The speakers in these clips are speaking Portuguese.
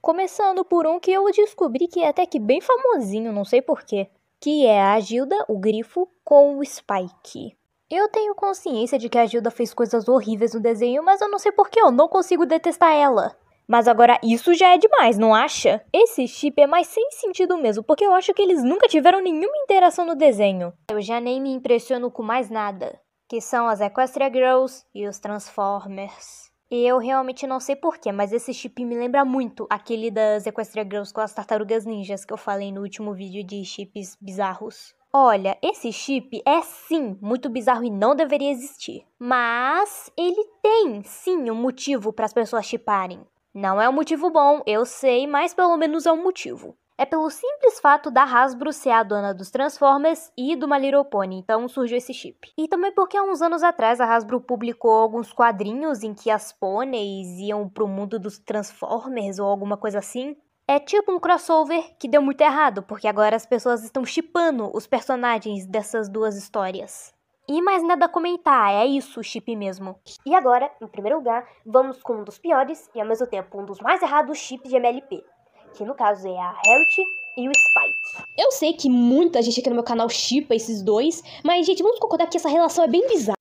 Começando por um que eu descobri que é até que bem famosinho, não sei porquê, que é a Gilda, o Grifo, com o Spike. Eu tenho consciência de que a Gilda fez coisas horríveis no desenho, mas eu não sei porquê, eu não consigo detestar ela. Mas agora isso já é demais, não acha? Esse chip é mais sem sentido mesmo, porque eu acho que eles nunca tiveram nenhuma interação no desenho. Eu já nem me impressiono com mais nada que são as Equestria Girls e os Transformers. E eu realmente não sei porquê, mas esse chip me lembra muito aquele das Equestria Girls com as Tartarugas Ninjas que eu falei no último vídeo de chips bizarros. Olha, esse chip é sim muito bizarro e não deveria existir. Mas ele tem sim um motivo para as pessoas chiparem. Não é um motivo bom, eu sei, mas pelo menos é um motivo é pelo simples fato da Hasbro ser a dona dos Transformers e do My Little Pony, então surgiu esse chip. E também porque há uns anos atrás a Hasbro publicou alguns quadrinhos em que as pôneis iam pro mundo dos Transformers ou alguma coisa assim. É tipo um crossover que deu muito errado, porque agora as pessoas estão chipando os personagens dessas duas histórias. E mais nada a comentar, é isso o chip mesmo. E agora, em primeiro lugar, vamos com um dos piores e ao mesmo tempo um dos mais errados chips de MLP, que no caso é a Harriet e o Spike. Eu sei que muita gente aqui no meu canal chipa esses dois, mas gente, vamos concordar que essa relação é bem bizarra.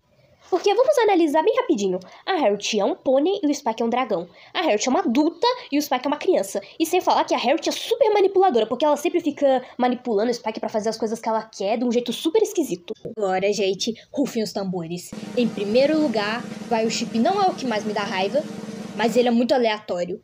Porque vamos analisar bem rapidinho. A Harriet é um pônei e o Spike é um dragão. A Harriet é uma adulta e o Spike é uma criança. E sem falar que a Harriet é super manipuladora, porque ela sempre fica manipulando o Spike para fazer as coisas que ela quer de um jeito super esquisito. Agora, gente, rufem os tambores. Em primeiro lugar, vai o chip não é o que mais me dá raiva, mas ele é muito aleatório,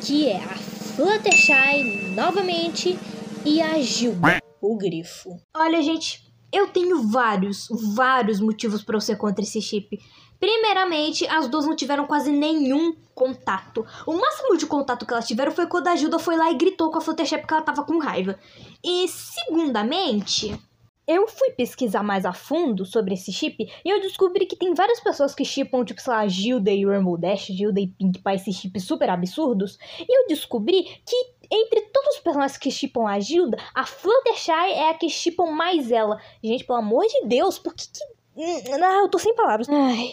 que é a Fluttershy novamente e a Gilda, o grifo. Olha, gente, eu tenho vários, vários motivos para eu ser contra esse chip. Primeiramente, as duas não tiveram quase nenhum contato. O máximo de contato que elas tiveram foi quando a Gilda foi lá e gritou com a Fluttershy porque ela tava com raiva. E, segundamente, eu fui pesquisar mais a fundo sobre esse chip e eu descobri que tem várias pessoas que chipam, tipo, sei lá, Gilda e Rumble Dash, Gilda e Pink Pie, esses chips super absurdos. E eu descobri que entre todos os personagens que chipam a Gilda, a Fluttershy é a que chipam mais ela. Gente, pelo amor de Deus, por que que... Hum, ah, eu tô sem palavras. Ai.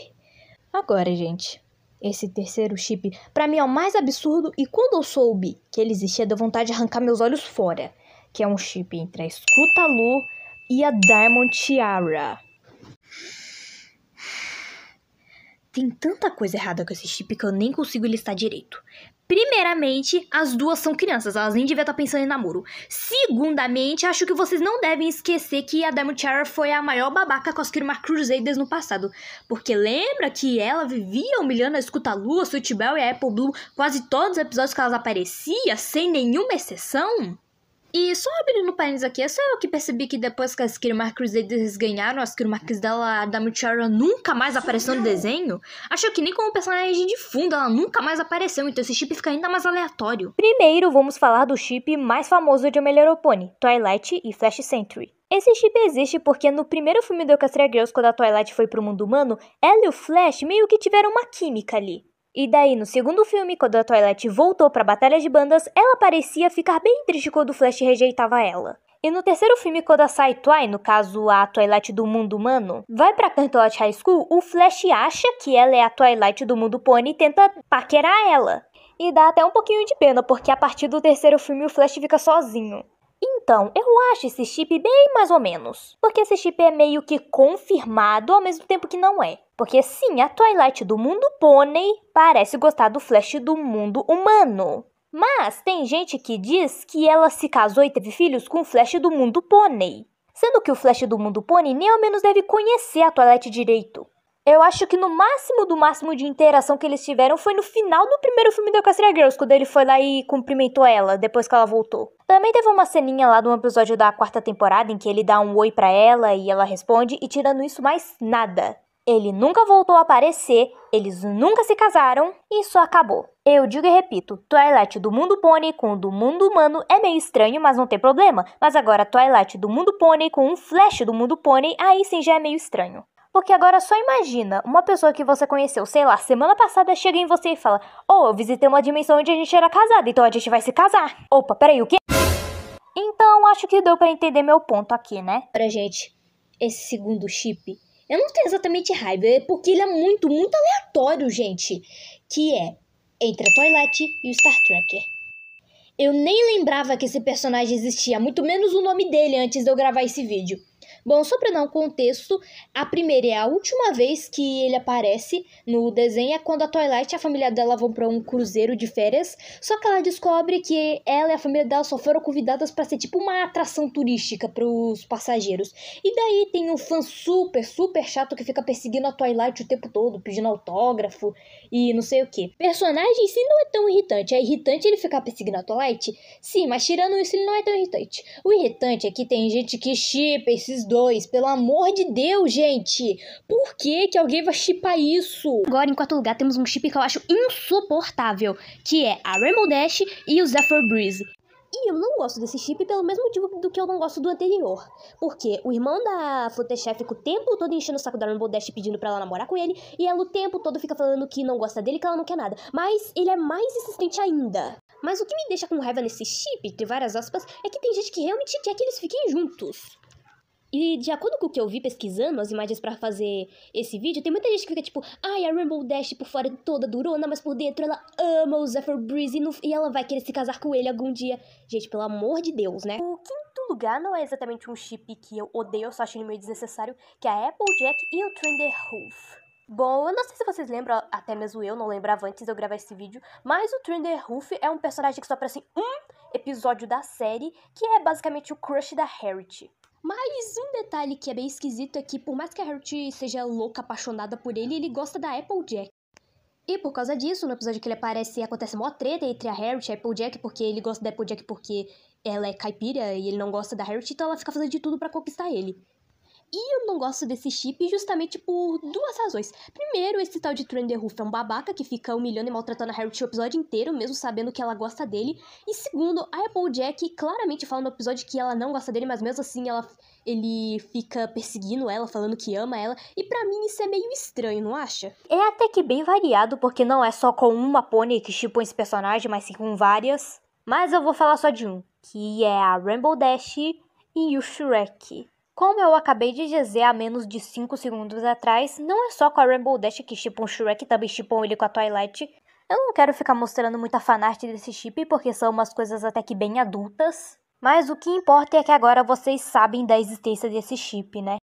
Agora, gente, esse terceiro chip, para mim é o mais absurdo e quando eu soube que ele existia, deu vontade de arrancar meus olhos fora. Que é um chip entre a Escuta-Lu e a Diamond Tiara. Tem tanta coisa errada com esse chip que eu nem consigo listar direito. Primeiramente, as duas são crianças, elas nem deviam estar tá pensando em namoro. Segundamente, acho que vocês não devem esquecer que a Diamond Tiara foi a maior babaca com as Kirma Crusaders no passado. Porque lembra que ela vivia humilhando a Escuta-Lua, Sweet Bell e a Apple Blue quase todos os episódios que elas apareciam, sem nenhuma exceção? E só abrindo um parênteses aqui, é só eu que percebi que depois que as Kirmar Crusaders ganharam, as Kirmarks dela, da Mutiara, nunca mais apareceu no desenho. Acho que nem como personagem de fundo, ela nunca mais apareceu, então esse chip fica ainda mais aleatório. Primeiro, vamos falar do chip mais famoso de Pony, Twilight e Flash Sentry. Esse chip existe porque no primeiro filme do Castria Girls, quando a Twilight foi pro mundo humano, ela e o Flash meio que tiveram uma química ali. E daí, no segundo filme, quando a Twilight voltou para Batalha de Bandas, ela parecia ficar bem triste quando o Flash rejeitava ela. E no terceiro filme, quando a Sai Saitwai, no caso a Twilight do mundo humano, vai pra Cantolat High School, o Flash acha que ela é a Twilight do mundo pônei e tenta paquerar ela. E dá até um pouquinho de pena, porque a partir do terceiro filme o Flash fica sozinho. Então, eu acho esse chip bem mais ou menos. Porque esse chip é meio que confirmado ao mesmo tempo que não é. Porque sim, a Twilight do mundo pônei parece gostar do Flash do mundo humano. Mas tem gente que diz que ela se casou e teve filhos com o Flash do mundo pônei. Sendo que o Flash do mundo pônei nem ao menos deve conhecer a Twilight direito. Eu acho que no máximo do máximo de interação que eles tiveram foi no final do primeiro filme da Castle Girls, quando ele foi lá e cumprimentou ela, depois que ela voltou. Também teve uma ceninha lá de um episódio da quarta temporada em que ele dá um oi para ela e ela responde, e tirando isso, mais nada. Ele nunca voltou a aparecer, eles nunca se casaram, e isso acabou. Eu digo e repito, Twilight do mundo pônei com o do mundo humano é meio estranho, mas não tem problema. Mas agora Twilight do mundo pônei com um Flash do mundo pônei, aí sim já é meio estranho. Porque agora só imagina, uma pessoa que você conheceu, sei lá, semana passada chega em você e fala: Ô, oh, eu visitei uma dimensão onde a gente era casada, então a gente vai se casar. Opa, peraí, o quê? Então acho que deu para entender meu ponto aqui, né? Pra gente, esse segundo chip, eu não tenho exatamente raiva, é porque ele é muito, muito aleatório, gente. Que é entre a Toilette e o Star Trek. Eu nem lembrava que esse personagem existia, muito menos o nome dele antes de eu gravar esse vídeo. Bom, só para dar um contexto, a primeira e é a última vez que ele aparece no desenho é quando a Twilight e a família dela vão para um cruzeiro de férias, só que ela descobre que ela e a família dela só foram convidadas para ser tipo uma atração turística para os passageiros. E daí tem um fã super, super chato que fica perseguindo a Twilight o tempo todo, pedindo autógrafo e não sei o que. Personagem em si não é tão irritante, é irritante ele ficar perseguindo a Twilight? Sim, mas tirando isso ele não é tão irritante. O irritante é que tem gente que chipa esses dois pelo amor de Deus, gente. Por que que alguém vai chipar isso? Agora, em quarto lugar, temos um chip que eu acho insuportável, que é a Rainbow Dash e o Zephyr Breeze. E eu não gosto desse chip pelo mesmo motivo do que eu não gosto do anterior. Porque o irmão da Fluttershy fica o tempo todo enchendo o saco da Rainbow Dash pedindo pra ela namorar com ele. E ela o tempo todo fica falando que não gosta dele, que ela não quer nada. Mas ele é mais insistente ainda. Mas o que me deixa com raiva nesse chip, entre várias aspas, é que tem gente que realmente quer que eles fiquem juntos. E de acordo com o que eu vi pesquisando as imagens para fazer esse vídeo, tem muita gente que fica tipo, ai, a Rainbow Dash por tipo, fora toda durona, mas por dentro ela ama o Zephyr Breeze e, e ela vai querer se casar com ele algum dia. Gente, pelo amor de Deus, né? O quinto lugar não é exatamente um chip que eu odeio, eu só acho ele meio desnecessário, que é a Applejack e o Trenderhoof. Bom, eu não sei se vocês lembram, até mesmo eu não lembrava antes de eu gravar esse vídeo, mas o Trenderhoof é um personagem que só aparece em um episódio da série, que é basicamente o crush da Harriet. Mas um detalhe que é bem esquisito é que, por mais que a Harriet seja louca, apaixonada por ele, ele gosta da Applejack. E por causa disso, no episódio que ele aparece, acontece uma treta entre a Harriet e a Applejack, porque ele gosta da Applejack porque ela é caipira e ele não gosta da Harriet, então ela fica fazendo de tudo para conquistar ele. E eu não gosto desse chip justamente por duas razões. Primeiro, esse tal de Trender Roof é um babaca que fica humilhando e maltratando a Harriet o episódio inteiro, mesmo sabendo que ela gosta dele. E segundo, a Applejack claramente fala no episódio que ela não gosta dele, mas mesmo assim ela, ele fica perseguindo ela, falando que ama ela. E para mim isso é meio estranho, não acha? É até que bem variado, porque não é só com uma pônei que chipam esse personagem, mas sim com várias. Mas eu vou falar só de um, que é a Rainbow Dash e o Shrek. Como eu acabei de dizer há menos de 5 segundos atrás, não é só com a Rainbow Dash que chipam o Shrek, também chipam ele com a Twilight. Eu não quero ficar mostrando muita fanart desse chip, porque são umas coisas até que bem adultas. Mas o que importa é que agora vocês sabem da existência desse chip, né?